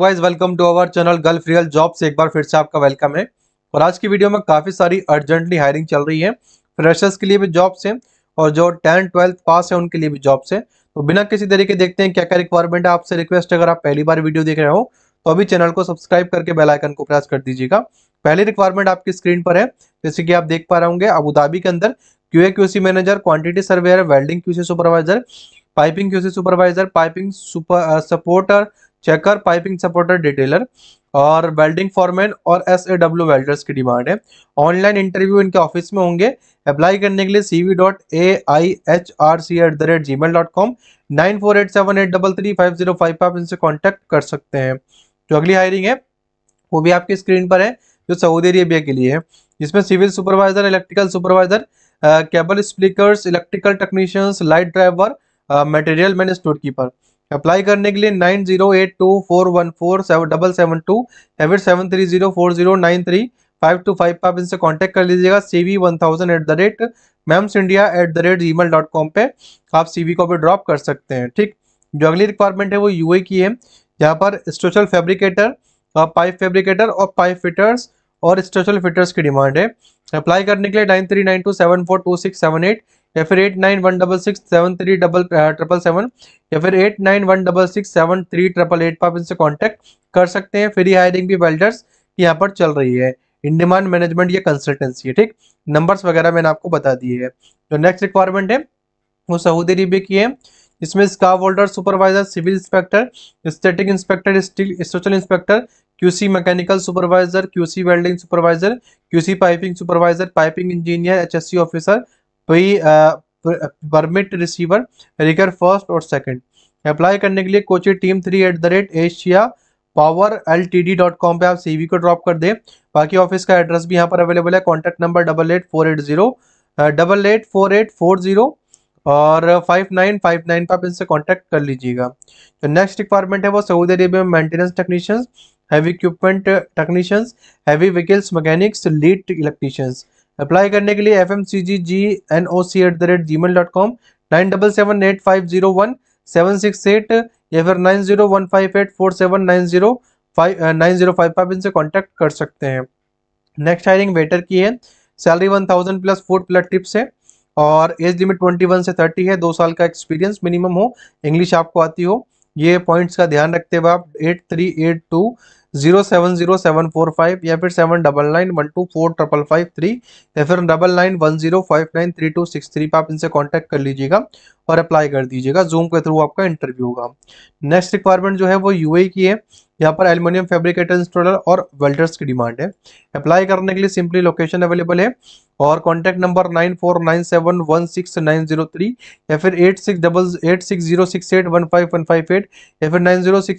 guys welcome to our channel gulf real job से एक बार फिर से आपका वेलकम है और आज की वीडियो में काफ़ी सारी अर्जेंटली हायरिंग चल रही है फ्रेशर्स के लिए भी जॉब्स हैं और जो टेंथ ट्वेल्थ पास है उनके लिए भी जॉब्स हैं तो बिना किसी तरीके देखते हैं क्या क्या रिक्वायरमेंट है आपसे रिक्वेस्ट अगर आप पहली बार वीडियो देख रहे हो तो अभी चैनल को सब्सक्राइब करके बेलाइकन को प्रेस कर दीजिएगा पहली रिक्वायरमेंट आपकी स्क्रीन पर है जैसे कि आप देख पा रहे होंगे अबूधाबी के अंदर QA QC manager quantity surveyor welding QC supervisor piping QC supervisor piping super supporter checker piping supporter detailer और वेल्डिंग फॉरमैन और एस ए डब्ल्यू वेल्डर्स की डिमांड है ऑनलाइन इंटरव्यू इनके ऑफिस में होंगे अप्लाई करने के लिए C V dot A I H R C at the rate ji mail dot com nine four eight seven eight double three five zero five पर आप इनसे कॉन्टैक्ट कर सकते हैं जो अगली हायरिंग है वो भी आपकी स्क्रीन पर है जो सऊदी अरेबिया के लिए है जिसमें civil supervisor electrical supervisor cable speaker electrical technicians light driver material मैंने स्टोर कीपर अप्लाई करने के लिए nine zero eight two four one four seven double seven two eight seven three zero four zero nine three five two five पर आप इनसे contact कर लीजिएगा C V one thousand at the rate mams India at the rate ji mail dot com पर आप सी we को भी drop कर सकते हैं ठीक जो अगली रिक्वायरमेंट है वो यू ए की है यहाँ पर स्ट्रक्चरल फैब्रिकेटर पाइप फेब्रिकेटर और पाइप फिटर्स और स्टोशल फिटर्स की डिमांड है अप्लाई करने के लिए nine three nine two seven four two six seven eight या फिर eight nine one double six seven three double triple seven या फिर eight nine one double six seven three triple eight पर आप इनसे कॉन्टैक्ट कर सकते हैं फ्री हायरिंग भी वेल्डर्स की यहाँ पर चल रही है इन डिमांड मैनेजमेंट या कंसल्टेंसी है ठीक नंबर्स वगैरह मैंने आपको बता दिए है जो नेक्स्ट रिक्वायरमेंट है वो सऊदी अरेबिया की है इसमें scaffolder supervisor civil inspector static inspector steel special inspector QC mechanical supervisor QC welding supervisor QC piping supervisor piping engineer HSC officer permit receiver rigger first और second apply करने के लिए Kochi team three at the rate Asia power L T D dot com पर आप सी को drop कर दें बाकी ऑफिस का एड्रेस भी यहाँ पर अवेलेबल है contact number double eight four eight zero double eight four eight four zero और फाइव नाइन फाइव नाइन पर आप इनसे कॉन्टैक्ट कर लीजिएगा जो नेक्स्ट रिक्वायरमेंट है वो सऊदी अरेबिया में maintenance technicians heavy equipment technicians heavy vehicles mechanics lead electricians apply करने के लिए F M C G G N O C at the rate ji mail dot com nine double seven eight five zero one seven six eight या फिर nine zero one five eight four seven nine zero five nine zero five five इनसे contact कर सकते हैं next hiring waiter की है salary one thousand plus food plus tips है और एज लिमिट ट्वेंटी वन से थर्टी है दो साल का एक्सपीरियंस मिनिमम हो इंग्लिश आपको आती हो ये पॉइंट्स का ध्यान रखते हुए आप eight three eight two zero seven zero seven four five या फिर seven double nine one two four triple five three या फिर double nine one zero five nine three two six three पर आप इनसे कॉन्टैक्ट कर लीजिएगा और अप्लाई कर दीजिएगा जूम के थ्रू आपका इंटरव्यू होगा नेक्स्ट रिक्वायरमेंट जो है वो यूए e की है यहाँ पर एल्यूमिनियम फेब्रिकेटर इंस्टॉलर और वेल्डर्स की डिमांड है अप्लाई करने के लिए सिंपली लोकेशन अवेलेबल है और contact number nine four nine या फिर एट या फिर नाइन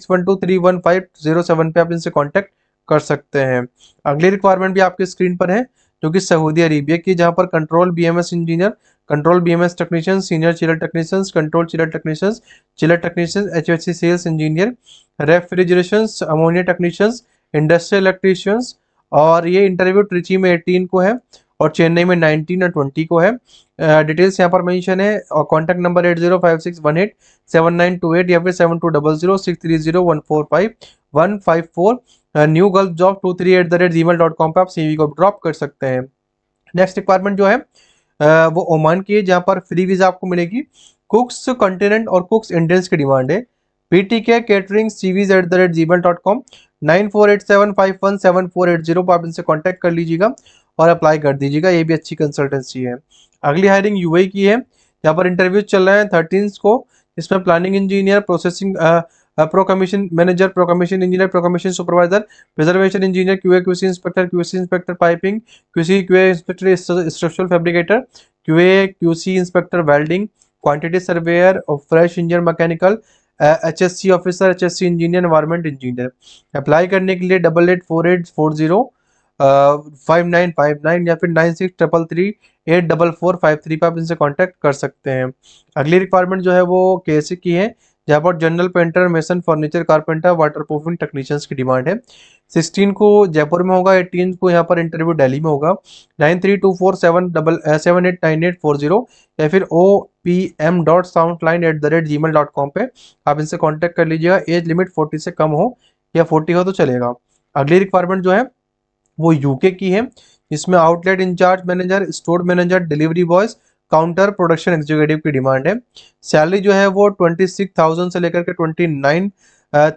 पे आप इनसे कॉन्टैक्ट कर सकते हैं अगली रिक्वायरमेंट भी आपके स्क्रीन पर है जो कि सऊदी अरेबिया की जहाँ पर control BMS engineer control BMS technician senior chiller technicians control chiller technicians chiller technicians C sales engineer refrigeration ammonia technicians industrial electricians और ये इंटरव्यू ट्रिची में एटीन को है और चेन्नई में नाइनटीन और ट्वेंटी को है डिटेल्स यहाँ पर मेंशन है और contact number eight zero five six one eight seven nine two eight या फिर seven two double zero six three zero one four five one five four new girl job two three at the rate ji mail dot com पर आप सी को drop कर सकते हैं next requirement जो है वो ओमान की है जहाँ पर फ्री वीज़ा आपको मिलेगी कुक्स कंटिनेंट और कुक्स इंडियंस की डिमांड है P T K catering CVs at the rate ji mail dot com nine four eight seven five one seven four eight zero पर आप इनसे कॉन्टैक्ट कर लीजिएगा और अप्लाई कर दीजिएगा ये भी अच्छी कंसल्टेंसी है अगली हायरिंग यू की है यहाँ पर इंटरव्यू चल रहे हैं थर्टीन को इसमें planning engineer processing pro commission manager pro commission engineer pro commission supervisor reservation engineer QA QC inspector QC inspector piping QC QA inspector structural fabricator QA QC inspector welding quantity surveyor fresh engineer mechanical H S C officer H S C engineer environment engineer apply करने के लिए double eight four eight four zero five nine five nine या फिर nine six triple three eight double four five three पर आप इनसे contact कर सकते हैं अगली रिक्वायरमेंट जो है वो के की है जहाँ पर general painter mason furniture carpenter water proofing technicians की डिमांड है सिक्सटीन को जयपुर में होगा एटीन को यहाँ पर इंटरव्यू दिल्ली में होगा nine three two four seven double seven eight nine eight four zero या फिर O P M dot sound line at the rate ji mail dot com पर आप इनसे कॉन्टैक्ट कर लीजिएगा एज लिमिट फोर्टी से कम हो या फोर्टी हो तो चलेगा अगली रिक्वायरमेंट जो है वो यूके की है इसमें outlet incharge manager store manager delivery boys counter production executive की डिमांड है सैलरी जो है वो ट्वेंटी सिक्स थाउजेंड से लेकर के ट्वेंटी नाइन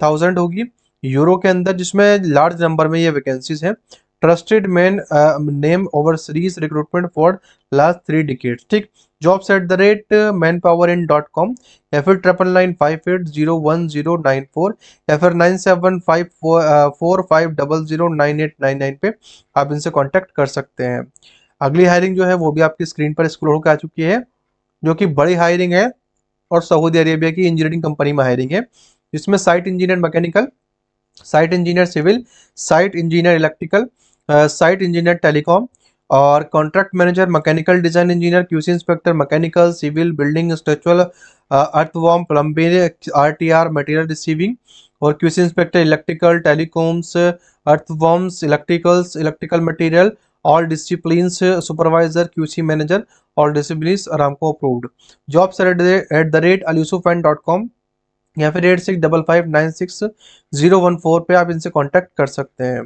थाउजेंड होगी यूरो के अंदर जिसमें लार्ज नंबर में ये वैकेंसीज हैं trusted man name over series recruitment for last three decade ठीक jobs at the rate man power in dot com या फिर triple nine five eight zero one zero nine four या फिर nine seven five four five double zero nine eight nine nine पे आप इनसे contact कर सकते हैं अगली हायरिंग जो है वो भी आपकी स्क्रीन पर स्क्रोल होकर आ चुकी है जो कि बड़ी हायरिंग है और सऊदी अरेबिया की इंजीनियरिंग कंपनी में हायरिंग है जिसमें site engineer mechanical site engineer civil site engineer electrical site engineer telecom और contract manager mechanical design engineer QC inspector mechanical civil building structural earthwork plumbing R T R material receiving और QC inspector electrical telecoms earthworks electricals electrical material all discipline supervisor QC manager all discipline Aramco approved job sir at the rate Al Yusuf and dot com या फिर eight six double five nine six zero one four पर आप इनसे contact कर सकते हैं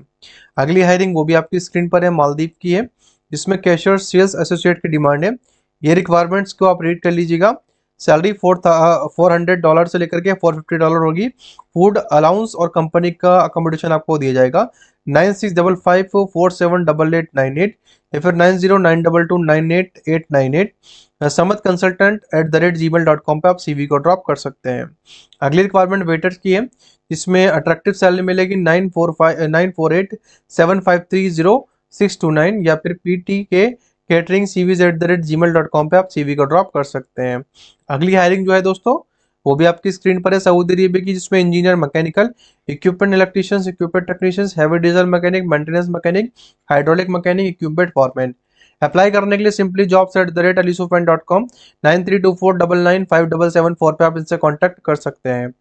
अगली hiring वो भी आपकी स्क्रीन पर है मालदीप की है जिसमें कैशियर सेल्स एसोसिएट की डिमांड है ये रिक्वायरमेंट्स को आप रीड कर लीजिएगा salary four four hundred dollar से लेकर के फोर फिफ्टी डॉलर होगी फूड अलाउंस और कंपनी का अकोमोडेशन आपको दिया जाएगा nine six double five four seven double eight nine eight या फिर nine zero nine double two nine eight eight nine eight समत consultant at the rate ji mail dot com पर आप सी वी को ड्रॉप कर सकते हैं अगली रिक्वायरमेंट वेटर्स की है इसमें अट्रैक्टिव सैलरी मिलेगी nine four five nine four eight seven five three zero six two nine या फिर P T K catering CVs at the rate ji mail dot com पर आप सीवी को ड्रॉप कर सकते हैं अगली हायरिंग जो है दोस्तों वो भी आपकी स्क्रीन पर है सऊदी अरेबे की जिसमें engineer mechanical equipment electricians equipment technicians heavy diesel mechanic maintenance mechanic hydraulic mechanic equipment foreman apply करने के लिए simply jobs at the rate अलीसोफेन dot com nine three two four double nine five double seven four पर आप इनसे contact कर सकते हैं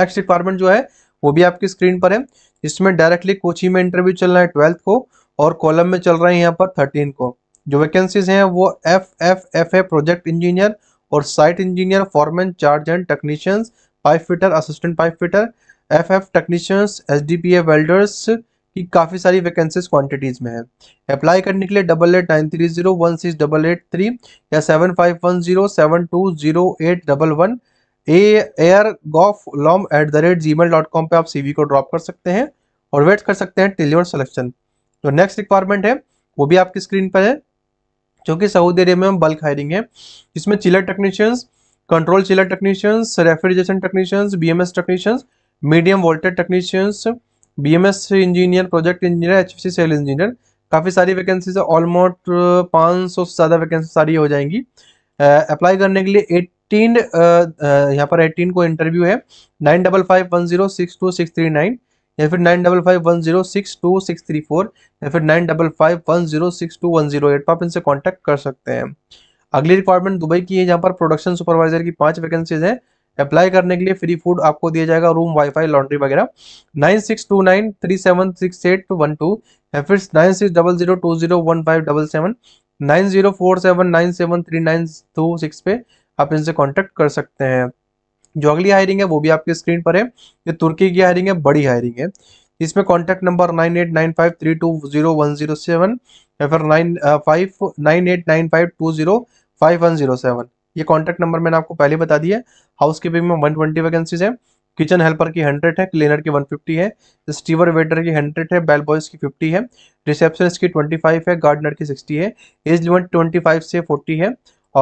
नेक्स्ट रिक्वायरमेंट जो है वो भी आपकी स्क्रीन पर है जिसमें डायरेक्टली कोची में इंटरव्यू चल रहा है ट्वेल्थ को और कॉलम में चल रहा है यहाँ पर थर्टीन को जो वैकेंसीज हैं वो F F F A project engineer और site engineer foreman charge and technicians pipe fitter assistant pipe fitter F F technicians S D P A welders की काफ़ी सारी वैकेंसीज क्वांटिटीज़ में है अप्लाई करने के लिए double eight nine three zero one six double eight three या seven five one zero seven two zero eight double one A air गॉफ लॉम at the rate ji mail dot com पर आप सी वी को drop कर सकते हैं और वेट कर सकते हैं टेलीवर सेलेक्शन तो जो नेक्स्ट रिक्वायरमेंट है वो भी आपकी स्क्रीन पर है जो कि सऊदी अरेबिया में बल्क हायरिंग है जिसमें chiller technicians control chiller technicians refrigeration technicians BMS technicians medium voltage technicians BMS engineer project engineer H sale engineer काफ़ी सारी वैकेंसीज ऑलमोस्ट पाँच सौ से ज़्यादा वैकेंसी सारी हो जाएंगी अप्लाई करने के लिए एट्टीन यहाँ पर एटीन को इंटरव्यू है nine double five one zero six two six three nine या फिर nine double five one zero six two six three four या फिर nine double five one zero six two one zero eight पर आप इनसे contact कर सकते हैं अगली रिक्वायरमेंट दुबई की है जहाँ पर प्रोडक्शन सुपरवाइजर की पांच वैकेंसीज है अप्लाई करने के लिए फ्री फूड आपको दिया जाएगा रूम वाईफाई लॉन्ड्री वगैरह nine six two nine three seven six eight one two या फिर nine six double zero two zero one five double seven nine zero four seven nine seven three nine two six पे आप इनसे contact कर सकते हैं जो अगली हायरिंग है वो भी आपकी स्क्रीन पर है ये तुर्की की हायरिंग है बड़ी हायरिंग है इसमें contact number nine eight nine five three two zero one zero seven या फिर nine five nine eight nine five two zero five one zero seven ये कॉन्टैक्ट नंबर मैंने आपको पहले बता दिया हाउस कीपिंग में वन ट्वेंटी वैकेंसीज है किचन हेल्पर की हंड्रेड है क्लीनर की वन फिफ्टी है स्टीवर वेटर की हंड्रेड है बेल बॉयज की फिफ्टी है रिसेप्शनिस्ट की ट्वेंटी फाइव है गार्डनर की सिक्सटी है एज लिमिट ट्वेंटी फाइव से फोर्टी है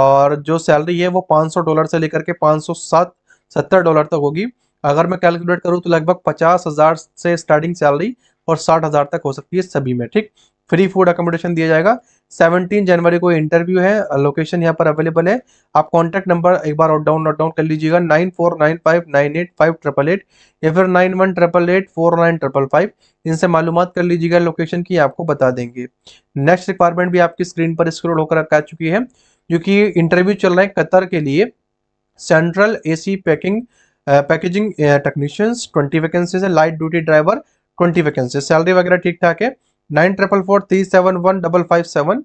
और जो सैलरी है वो पाँच सौ डॉलर से लेकर के पाँच सौ सात सत्तर डॉलर तक होगी अगर मैं कैलकुलेट करूँ तो लगभग पचास हज़ार से स्टार्टिंग सैलरी और साठ हज़ार तक हो सकती है सभी में ठीक फ्री फूड अकोमोडेशन दिया जाएगा 17 जनवरी को इंटरव्यू है लोकेशन यहाँ पर अवेलेबल है आप कॉन्टैक्ट नंबर एक बार और डाउन नोट डाउन कर लीजिएगा nine four nine five nine eight five triple eight या फिर nine one triple eight four nine triple five इनसे मालूम कर लीजिएगा लोकेशन की आपको बता देंगे नेक्स्ट रिक्वायरमेंट भी आपकी स्क्रीन पर स्क्रोल होकर आ चुकी है जो कि इंटरव्यू चल रहे हैं कतर के लिए central AC packing packaging technicians twenty vacancies है light duty driver twenty vacancy salary वगैरह ठीक ठाक है nine triple four three seven one double five seven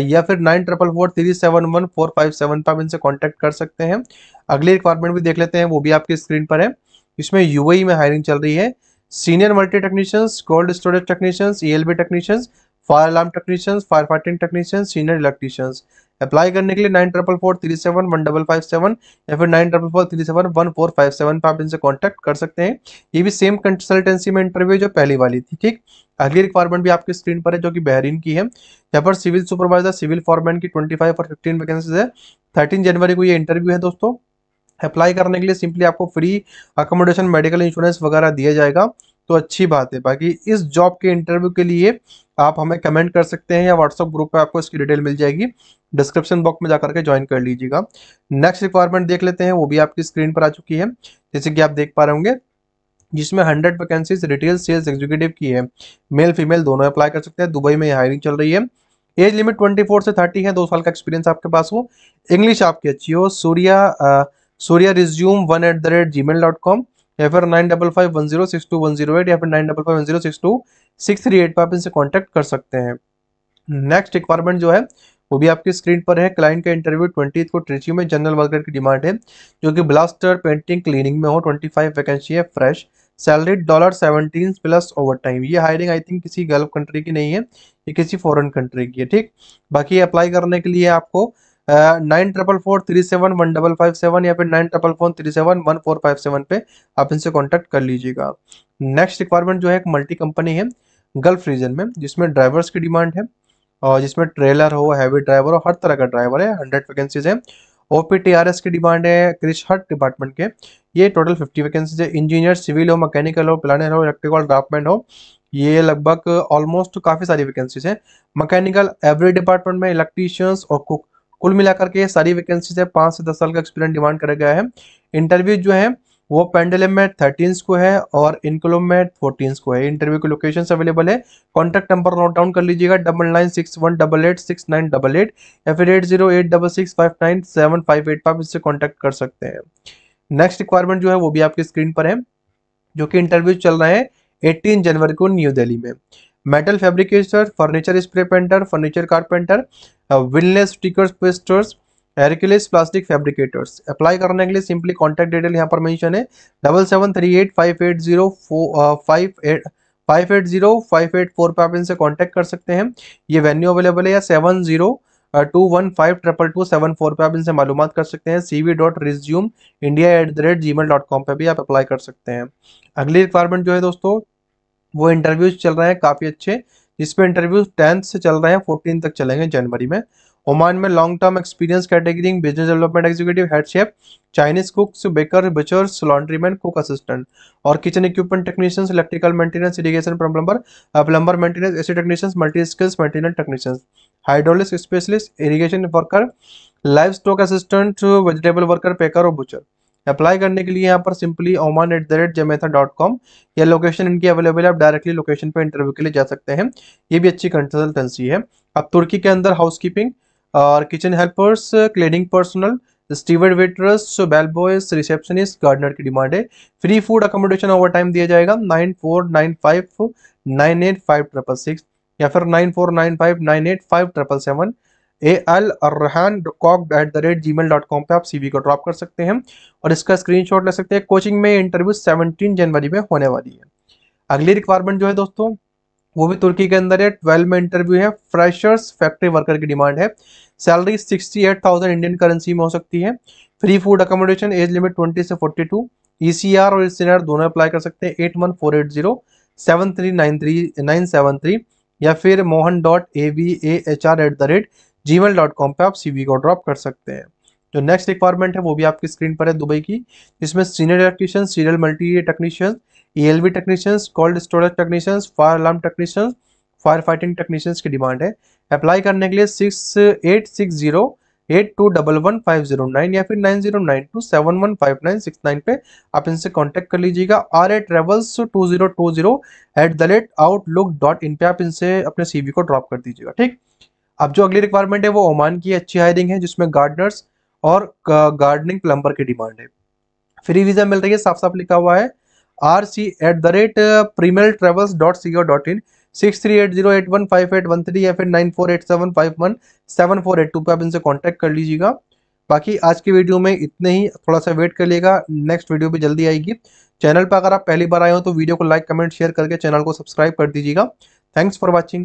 या फिर nine triple four three seven one four five seven पर आप इनसे कॉन्टैक्ट कर सकते हैं अगली रिक्वायरमेंट भी देख लेते हैं वो भी आपकी स्क्रीन पर है इसमें यूएई e में हायरिंग चल रही है senior multi technicians cold storage technicians E L B technicians fire alarm technicians fire fighting technicians senior electricians apply करने के लिए nine triple four three seven one double five seven या फिर nine triple four three seven one four five seven पर आप इनसे contact कर सकते हैं ये भी सेम कंसल्टेंसी में इंटरव्यू जो पहली वाली थी ठीक अगली रिक्वायरमेंट भी आपकी स्क्रीन पर है जो कि बहरीन की है यहाँ पर सिविल सुपरवाइजर सिविल फॉरमैन की ट्वेंटी फाइव और फिफ्टीन वैकेंसीज है थर्टीन जनवरी को ये इंटरव्यू है दोस्तों अप्लाई करने के लिए सिंपली आपको फ्री अकोमोडेशन मेडिकल इंश्योरेंस वगैरह दिया जाएगा तो अच्छी बात है बाकी इस जॉब के इंटरव्यू के लिए आप हमें कमेंट कर सकते हैं या व्हाट्सअप ग्रुप पे आपको इसकी डिटेल मिल जाएगी डिस्क्रिप्शन बॉक्स में जाकर के ज्वाइन कर लीजिएगा नेक्स्ट रिक्वायरमेंट देख लेते हैं वो भी आपकी स्क्रीन पर आ चुकी है जैसे कि आप देख पा रहे होंगे जिसमें hundred vacancies retail sales executive की है मेल फीमेल दोनों अप्लाई कर सकते हैं दुबई में हायरिंग चल रही है एज लिमिट फोर से थर्टी है दो साल का एक्सपीरियंस आपके पास हो इंग्लिश आपकी अच्छी हो सूर्या आ, Surya resume one at the rate ji mail dot com या फिर nine double five one zero six two one zero eight या फिर nine double five one zero six two six three eight पर आप इनसे कॉन्टैक्ट कर सकते हैं नेक्स्ट रिक्वायरमेंट जो है वो भी आपकी स्क्रीन पर है क्लाइंट का इंटरव्यू ट्वेंटी को ट्रिची में जनरल वर्कर की डिमांड है जो कि ब्लास्टर पेंटिंग क्लीनिंग में हो ट्वेंटी फाइव वैकेंसी है fresh salary dollar seventeen plus over time ये हायरिंग आई थिंक किसी गल्फ कंट्री की नहीं है ये किसी फॉरेन कंट्री की है ठीक बाकी अप्लाई करने के लिए आपको nine triple four three seven one double five seven या फिर nine triple four three seven one four five seven पे आप इनसे कॉन्टेक्ट कर लीजिएगा नेक्स्ट रिक्वायरमेंट जो है एक मल्टी कंपनी है गल्फ रीजन में जिसमें ड्राइवर्स की डिमांड है और जिसमें ट्रेलर हो हैवी ड्राइवर हो हर तरह का ड्राइवर है हंड्रेड वैकेंसीज है ओ की डिमांड है क्रिश हर डिपार्टमेंट के ये टोटल फिफ्टी वैकेंसीज है इंजीनियर सिविल हो मैकेनिकल हो प्लानर हो इलेक्ट्रिकल ड्राफ्टमेंट हो ये लगभग ऑलमोस्ट काफ़ी सारी वैकेंसीज है मैकेनिकल एवरी डिपार्टमेंट में इलेक्ट्रीशियंस और कुक कुल मिलाकर के सारी वैकेंसी से पाँच से दस साल का एक्सपीरियंस डिमांड करा गया है इंटरव्यू जो है वो पेंडलम में थर्टीन को है और इनकलम में फोर्टीन को है इंटरव्यू के लोकेशन अवेलेबल है कॉन्टैक्ट नंबर नोट डाउन कर लीजिएगा double nine six one double eight six nine double eight या फिर eight zero eight double six five nine seven five eight five इससे कॉन्टैक्ट कर सकते हैं नेक्स्ट रिक्वायरमेंट जो है वो भी आपकी स्क्रीन पर है जो कि इंटरव्यू चल रहा है एटीन जनवरी को न्यू दिल्ली में metal fabricator furniture spray painter furniture carpenter विलनेस स्टिकर्स पेस्टर्स एरकिलेस प्लास्टिक फैब्रिकेटर्स अप्लाई करने के लिए सिंपली कॉन्टैक्ट डिटेल यहाँ पर मैंशन है double seven three eight five eight zero five eight five eight zero five eight four पर आप इनसे कॉन्टैक्ट कर सकते हैं ये वेन्यू अवेलेबल है या seven zero two one five triple two seven four पर आप इनसे मालूम कर सकते हैं C V dot resume India at the rate ji mail dot com पर भी आप अप्लाई कर सकते हैं अगली रिक्वायरमेंट जो है दोस्तों वो इंटरव्यूज चल रहे हैं काफ़ी अच्छे जिसमें इंटरव्यूज टेंथ से चल रहे हैं फोर्टीन तक चलेंगे जनवरी में ओमान में long term experience category business development executive head chef Chinese cooks baker butchers laundryman cook assistant और kitchen equipment technicians electrical maintenance irrigation plumber plumber maintenance AC technicians multi skills maintenance technicians hydraulic specialist irrigation worker livestock assistant vegetable worker packer और butcher apply करने के लिए यहाँ पर simply Oman at the rate जमेथा dot com या location इनकी available है आप डायरेक्टली लोकेशन पर इंटरव्यू के लिए जा सकते हैं ये भी अच्छी कंसल्टेंसी है अब तुर्की के अंदर हाउस कीपिंग और kitchen helpers cleaning personal steward waiters bell boys receptionist gardener की डिमांड है free food accommodation overtime दिया जाएगा nine four nine five nine eight five triple six या फिर nine four nine five nine eight five triple seven A L Arhan कॉक्ड at the rate ji mail dot com पर आप CV को drop कर सकते हैं और इसका स्क्रीनशॉट ले सकते हैं कोचिंग में इंटरव्यू 17 जनवरी में होने वाली है अगली रिक्वायरमेंट जो है दोस्तों वो भी तुर्की के अंदर है ट्वेल्व में इंटरव्यू है फ्रेशर्स फैक्ट्री वर्कर की डिमांड है salary sixty eight thousand Indian currency में हो सकती है free food accommodation age limit twenty से forty two E C R और सी e दोनों अप्लाई कर सकते हैं eight one four eight zero seven three nine three nine seven three या फिर Mohan dot A V A H R at the rate ji mail dot com पर आप सी को ड्रॉप कर सकते हैं जो नेक्स्ट रिक्वायरमेंट है वो भी आपकी स्क्रीन पर है दुबई की जिसमें senior electrician serial multi technician E L V technicians cold storage technicians fire alarm technicians fire fighting technicians की डिमांड है अप्लाई करने के लिए six eight six zero eight two double one five zero nine या फिर nine zero nine two seven one five nine six nine पे आप इनसे कॉन्टेक्ट कर लीजिएगा R A travels two zero two zero at the rate outlook dot in पे आप इनसे अपने सीवी को ड्रॉप कर दीजिएगा ठीक अब जो अगली रिक्वायरमेंट है वो ओमान की अच्छी हायरिंग है जिसमें गार्डनर्स और गार्डनिंग प्लम्बर की डिमांड है फ्री वीज़ा मिल रही है साफ साफ लिखा हुआ है R C at the rate premier travels dot C O dot in six three eight zero eight one five eight one three या फिर nine four eight seven five one seven four eight two पर आप इनसे contact कर लीजिएगा बाकी आज की वीडियो में इतने ही थोड़ा सा वेट कर लिएगा नेक्स्ट वीडियो भी जल्दी आएगी चैनल पर अगर आप पहली बार आए हो तो वीडियो को लाइक कमेंट शेयर करके चैनल को सब्सक्राइब कर दीजिएगा थैंक्स फॉर वॉचिंग